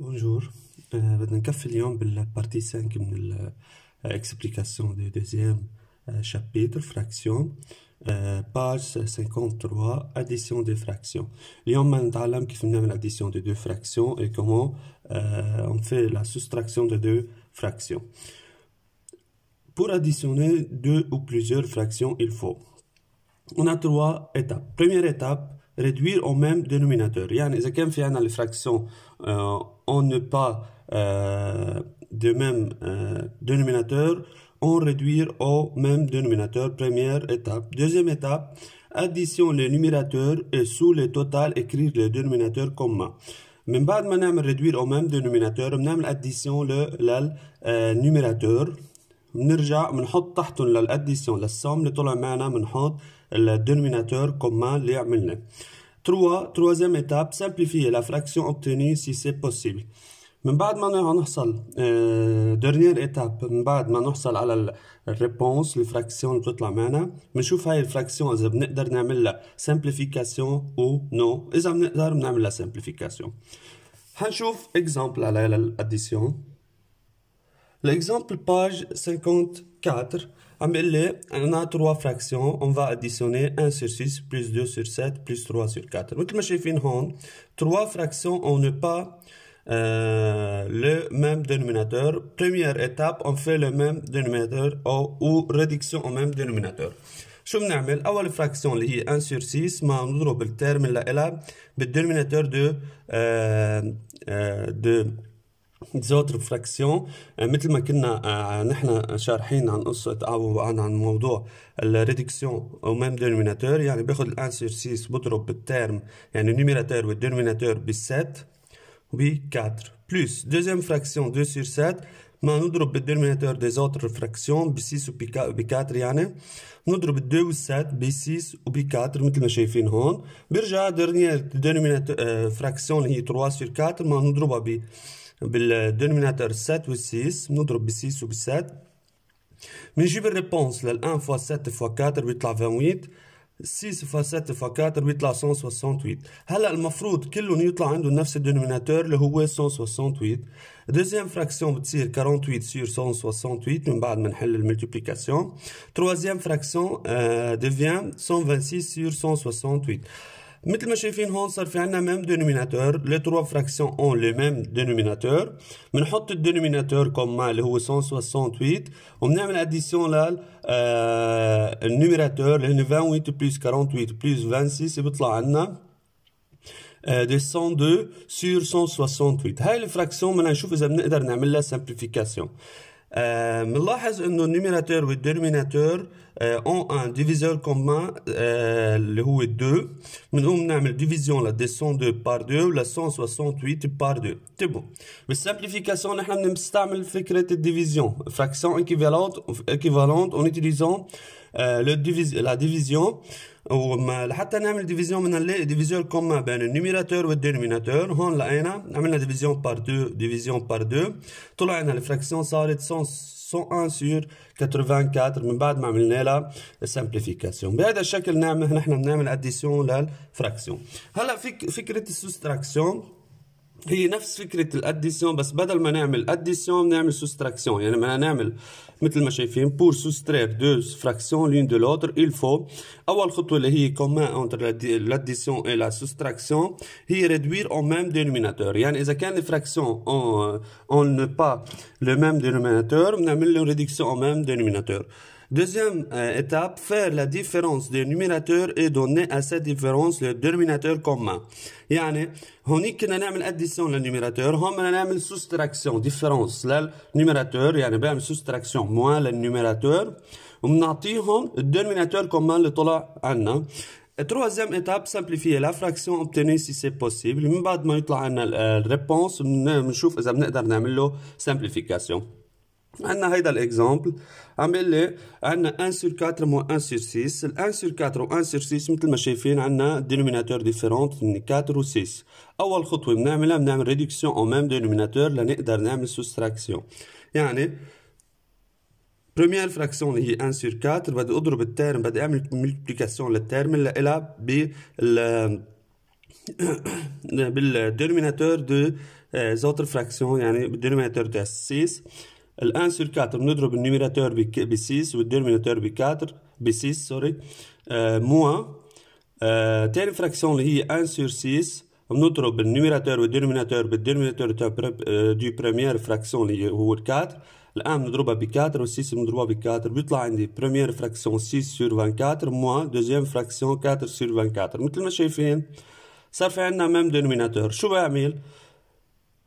Bonjour, je euh, vais vous faire la partie 5 de euh, l'explication du deuxième euh, chapitre, fraction, page 53, addition des fractions. Nous avons qui qu'on l'addition de deux fractions et comment on fait la soustraction de deux fractions. Pour additionner deux ou plusieurs fractions, il faut. On a trois étapes. Première étape, réduire au même dénominateur يعني إذا كان في fraction, الفراكسيون euh, on ne pas euh, de même euh, dénominateur on réduire au même dénominateur première étape deuxième étape addition le numérateur et sous le total écrire le dénominateur commun Mais بعد ما نعمل réduire au même dénominateur بنعمل addition numérateur. بنرجع بنحط تحتهم للاديسيون للسوم اللي طلع معنا بنحط الدينوميناتور كومان اللي عملناه تروا تروازيام ايتاب سامبليفي لا فراكسيون اوبتوني سي سي بوسيبل من بعد ما نحصل دورنيير آه، ايتاب من بعد ما نحصل على الريبونس الفراكسيون اللي بتطلع معنا بنشوف هاي الفراكسيون اذا بنقدر نعمل لها سامبليفيكاسيون او نو اذا بنقدر بنعمل لها سامبليفيكاسيون حنشوف اكزامبل على الاديسيون L'exemple page 54 on a trois fractions on va additionner 1 sur 6 plus 2 sur 7 plus 3 sur 4 trois fractions on n'a pas euh, le même dénominateur première étape on fait le même dénominateur ou, réduction au même dénominateur شو بنعمل fraction la qui fraction, 1 sur 6 terme là التيرم اللي le dénominateur de Euh, euh de زوتر فراكسيون آه، مثل ما كنا آه، نحن شارحين عن قصة أو عن عن موضوع الريدكسيون أو ميم دينوميناتور يعني باخد الآن سير بضرب بالتيرم يعني النيميراتور والدينوميناتور بال 7 و 4 بلس دوزيام فراكسيون 2 سير 7 ما نضرب بالدينوميناتور دي زوتر فراكسيون ب 6 بكاتر 4 يعني نضرب ال 2 وال 7 ب 6 4 مثل ما شايفين هون برجع ديرنيير دينوميناتور فراكسيون اللي هي 3 سير 4 ما نضربها ب Le dénominateur 7 ou 6, nous avons 6 ou 7. Mais j'ai une réponse 1 x 7 fois 4, 8 x 28. 6 x 7 fois 4, 8 x 168. Alors, il y a un que nous avons 9 dénominateurs, 168. La deuxième fraction de 48 sur 168, nous avons une multiplication. La troisième fraction euh, devient 126 sur 168. Mettez-moi, je vais vous montrer le même dénominateur. Les trois fractions ont le même dénominateur. Je vais le dénominateur comme 168. Je vais vous montrer l'addition numérateur 28 plus 48 plus 26. et vais vous 102 sur 168. C'est la fraction. Je vais vous montrer la simplification. Nous euh, avons que les numérateurs et les dénominateurs euh, ont un diviseur commun, euh, le 2. Nous avons la division de 102 par 2 ou la 168 par 2. C'est bon. Pour simplification, nous avons la division, la fraction équivalente en utilisant la division. لحتى نعمل ديفيزيون بدنا اللي ديفيزيون كوم بين النيميراتور والدينوميناتور هون لقينا عملنا ديفيزيون بار دو ديفيزيون بار دو طلع الفراكسيون صارت 101 سور 84 من بعد ما عملنا لها سامبليفيكاسيون بهذا الشكل نعمل نحن بنعمل اديسيون للفراكسيون هلا فيك فكره السوستراكسيون هي نفس فكرة الاديسيون بس بدل ما نعمل اديسيون نعمل سوستراكسيون يعني بدنا نعمل مثل ما شايفين بور سوستراير دو فراكسيون لين دو لوتر الفو اول خطوة اللي هي كومان انتر الاديسيون et سوستراكسيون هي réduire أو ميم دينوميناتور يعني اذا كان الفراكسيون اون اون با لو ميم même dénominateur بنعمل له ميم au Deuxième euh, étape, faire la différence des numérateurs et donner à cette différence le dénominateur commun. Yani, on dit une addition l'addition le numérateur, on a une soustraction, différence le numérateur, il y a une soustraction moins le numérateur, on a le dénominateur commun le Troisième étape, simplifier la fraction obtenue si c'est possible. Je vais vous donner la réponse, je vais vous donner la simplification. عندنا هيدا الاكزامبل عم بيقول لي عندنا 1 سور 4 موان 1 سور 6 ال 1 سور 4 و 1 سور 6 مثل ما شايفين عندنا دينوميناتور ديفيرونت من 4 و 6 اول خطوه بنعملها بنعمل ريدكسيون او ميم دينوميناتور لنقدر نعمل سوستراكسيون يعني بروميير فراكسيون اللي هي 1 سور 4 بدي اضرب الترم بدي اعمل ملتيبليكاسيون للترم اللي لها بال بالدينوميناتور دو زوتر فراكسيون يعني بالدينوميناتور تاع 6 الان كاتر بنضرب النيميراتور بسيس والديرميناتور بكاتر بسيس سوري موا آه، آه، تاني فراكسيون اللي هي ان سور سيس بنضرب النيميراتور والديرميناتور بالديرميناتور تاع دو بريمير آه، فراكسيون اللي هو 4 الان بنضربها بكاتر 6 بنضربها بكاتر بيطلع عندي بريمير فراكسيون سيس سور 24 موا دوزيام فراكسيون كاتر سور 24 مثل ما شايفين صار في عندنا ميم دينوميناتور شو بعمل؟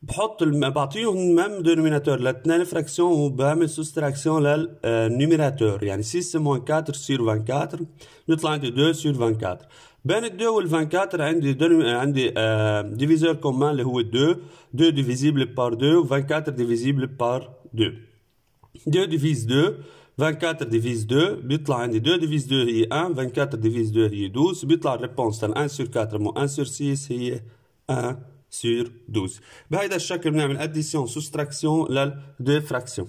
Bah, le a même dénominateur, la teneur de la fraction ou même soustraction, le numérateur. 6 moins 4 sur 24, la 2 sur 24. Bien 2 ou 24 a un diviseur commun, c'est 2, 2 divisible par 2, 24 divisible par 2. 2 divise 2, 24 divise 2, la ligne 2 divise 2 est 1, 24 divise 2 est 12, la réponse est 1 sur 4, moins 1 sur 6 est 1 sur 12. Bah, il y a de chaque nom la soustraction, la deux fractions.